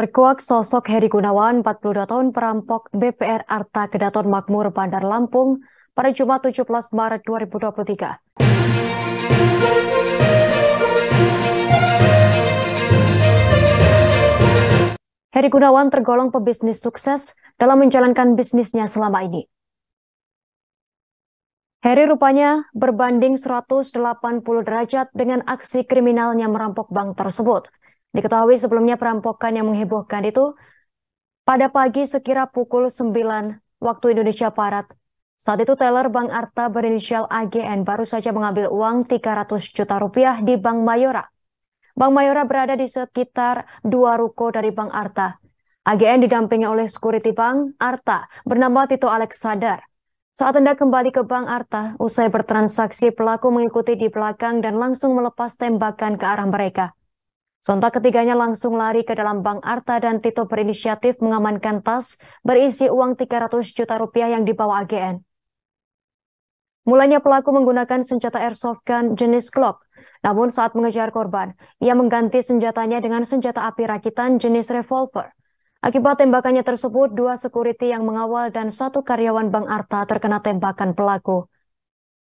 Terkuak sosok Heri Gunawan, 42 tahun perampok BPR Arta Kedaton Makmur Bandar Lampung pada Jumat 17 Maret 2023. Heri Gunawan tergolong pebisnis sukses dalam menjalankan bisnisnya selama ini. Heri rupanya berbanding 180 derajat dengan aksi kriminalnya merampok bank tersebut. Diketahui sebelumnya perampokan yang menghebohkan itu pada pagi sekira pukul 9 waktu Indonesia Barat. Saat itu teller Bank Arta berinisial AGN baru saja mengambil uang 300 juta rupiah di Bank Mayora. Bank Mayora berada di sekitar dua ruko dari Bank Arta. AGN didampingi oleh security Bank Arta bernama Tito Alexander. Saat hendak kembali ke Bank Arta, usai bertransaksi pelaku mengikuti di belakang dan langsung melepas tembakan ke arah mereka. Sontak ketiganya langsung lari ke dalam bank Arta dan Tito berinisiatif mengamankan tas berisi uang 300 juta rupiah yang dibawa AGN. Mulanya pelaku menggunakan senjata airsoft gun jenis Glock. Namun saat mengejar korban, ia mengganti senjatanya dengan senjata api rakitan jenis revolver. Akibat tembakannya tersebut, dua security yang mengawal dan satu karyawan Bank Arta terkena tembakan pelaku.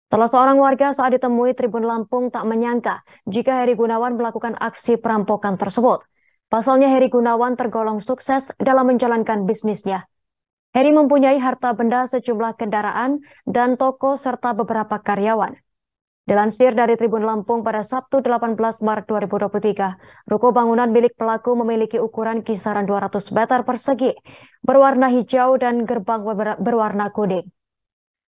Salah seorang warga saat ditemui Tribun Lampung tak menyangka jika Heri Gunawan melakukan aksi perampokan tersebut. Pasalnya Heri Gunawan tergolong sukses dalam menjalankan bisnisnya. Heri mempunyai harta benda sejumlah kendaraan dan toko serta beberapa karyawan. Dilansir dari Tribun Lampung pada Sabtu 18 Maret 2023, ruko bangunan milik pelaku memiliki ukuran kisaran 200 meter persegi, berwarna hijau dan gerbang berwarna kuning.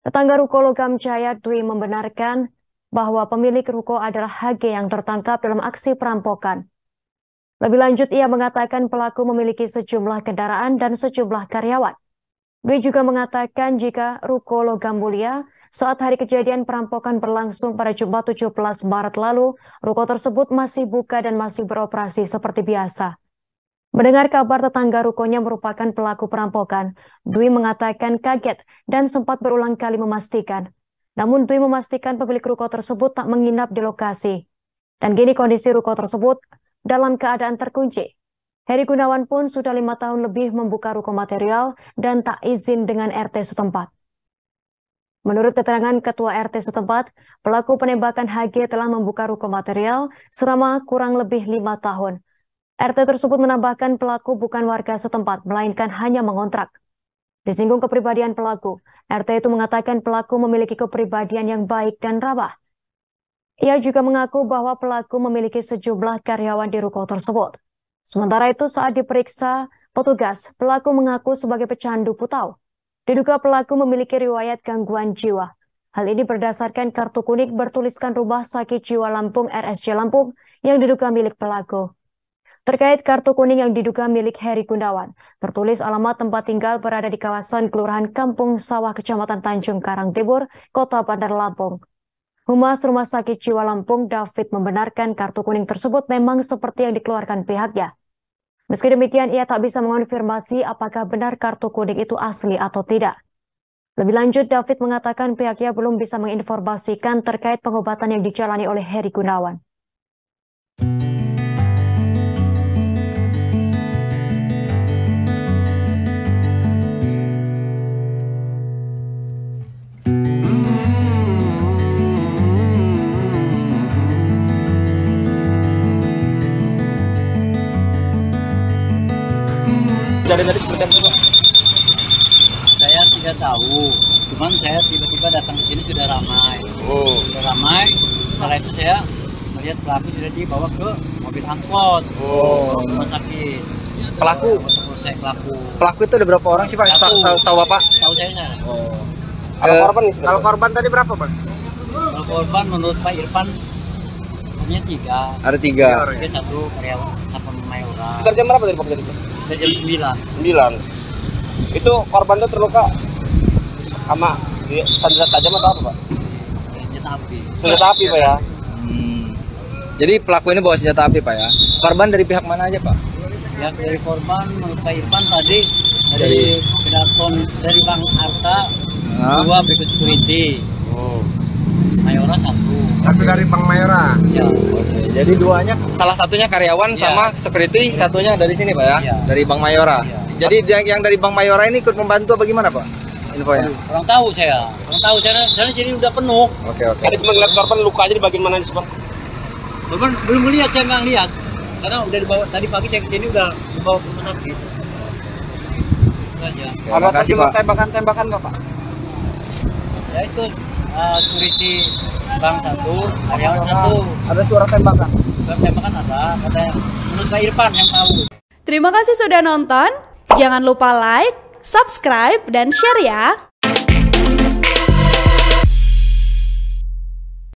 Tetangga ruko Logam Jaya Dwi membenarkan bahwa pemilik ruko adalah HG yang tertangkap dalam aksi perampokan. Lebih lanjut, ia mengatakan pelaku memiliki sejumlah kendaraan dan sejumlah karyawan. Dwi juga mengatakan jika ruko Logam Mulia saat hari kejadian perampokan berlangsung pada Jumat 17 Maret lalu, ruko tersebut masih buka dan masih beroperasi seperti biasa. Mendengar kabar tetangga rukonya merupakan pelaku perampokan, Dwi mengatakan kaget dan sempat berulang kali memastikan. Namun Dwi memastikan pemilik ruko tersebut tak menginap di lokasi. Dan kini kondisi ruko tersebut dalam keadaan terkunci. Heri Gunawan pun sudah lima tahun lebih membuka ruko material dan tak izin dengan RT setempat. Menurut keterangan Ketua RT setempat, pelaku penembakan HG telah membuka ruko material selama kurang lebih lima tahun. RT tersebut menambahkan pelaku bukan warga setempat, melainkan hanya mengontrak. Disinggung kepribadian pelaku, RT itu mengatakan pelaku memiliki kepribadian yang baik dan ramah. Ia juga mengaku bahwa pelaku memiliki sejumlah karyawan di ruko tersebut. Sementara itu saat diperiksa petugas, pelaku mengaku sebagai pecandu putau. Diduga pelaku memiliki riwayat gangguan jiwa. Hal ini berdasarkan kartu kuning bertuliskan Rumah Sakit Jiwa Lampung RSJ Lampung yang diduga milik pelaku. Terkait kartu kuning yang diduga milik Heri Gunawan, tertulis alamat tempat tinggal berada di kawasan Kelurahan Kampung Sawah, Kecamatan Tanjung Karang Timur, Kota Bandar Lampung. Humas Rumah Sakit Jiwa Lampung, David membenarkan kartu kuning tersebut memang seperti yang dikeluarkan pihaknya. Meski demikian, ia tak bisa mengonfirmasi apakah benar kartu kuning itu asli atau tidak. Lebih lanjut, David mengatakan pihaknya belum bisa menginformasikan terkait pengobatan yang dijalani oleh Heri Gunawan. kejadian tadi seperti apa Saya tidak tahu, cuman saya tiba-tiba datang ke sini sudah ramai. Oh. Sudah ramai. Setelah itu saya melihat pelaku sudah dibawa ke mobil angkot. Oh. Ke rumah sakit. Pelaku. Saya pelaku. Pelaku itu ada berapa orang sih pak? Tahu tahu bapak? Tahu saya. Oh. Kalau eh, korban, kalau korban tadi berapa bang? Kalau korban menurut Pak Irfan hanya tiga. Ada tiga. Tiga satu karyawan apa Mayora. Kerja berapa dari Pak? jam 9. 9. Itu korban itu terluka sama senjata tajam atau apa, Pak? Senjata api. Senjata api, Pak ya. Hmm. Jadi pelaku ini bawa senjata api, Pak ya. Korban dari pihak mana aja, Pak? Ya, dari korban Pak Irfan tadi dari Kedaton dari Bang Arta nah. dua berikut security. Oh. Mayora satu satu dari Merah. Ya. Oke. Jadi duanya salah satunya karyawan ya. sama security, iya. satunya dari sini Pak ya, ya. dari Bang Mayora. Ya. Jadi yang, yang dari Bang Mayora ini ikut membantu apa gimana Pak? Infonya. Aduh, kurang tahu saya. Kurang tahu saya. Saya jadi udah penuh. Oke oke. Tadi cuma lihat korban aja di bagian mana sih pak? Korban belum melihat saya nggak lihat. Karena udah dibawa tadi pagi saya ke sini udah dibawa ke rumah sakit. Aja. Ada tembakan-tembakan nggak Pak? Ya itu Eh, security bank satu, area satu. Ada suara tembakan? Suara tembakan ada, ada menurut saya Irfan yang tahu. Terima kasih sudah nonton. Jangan lupa like, subscribe, dan share ya.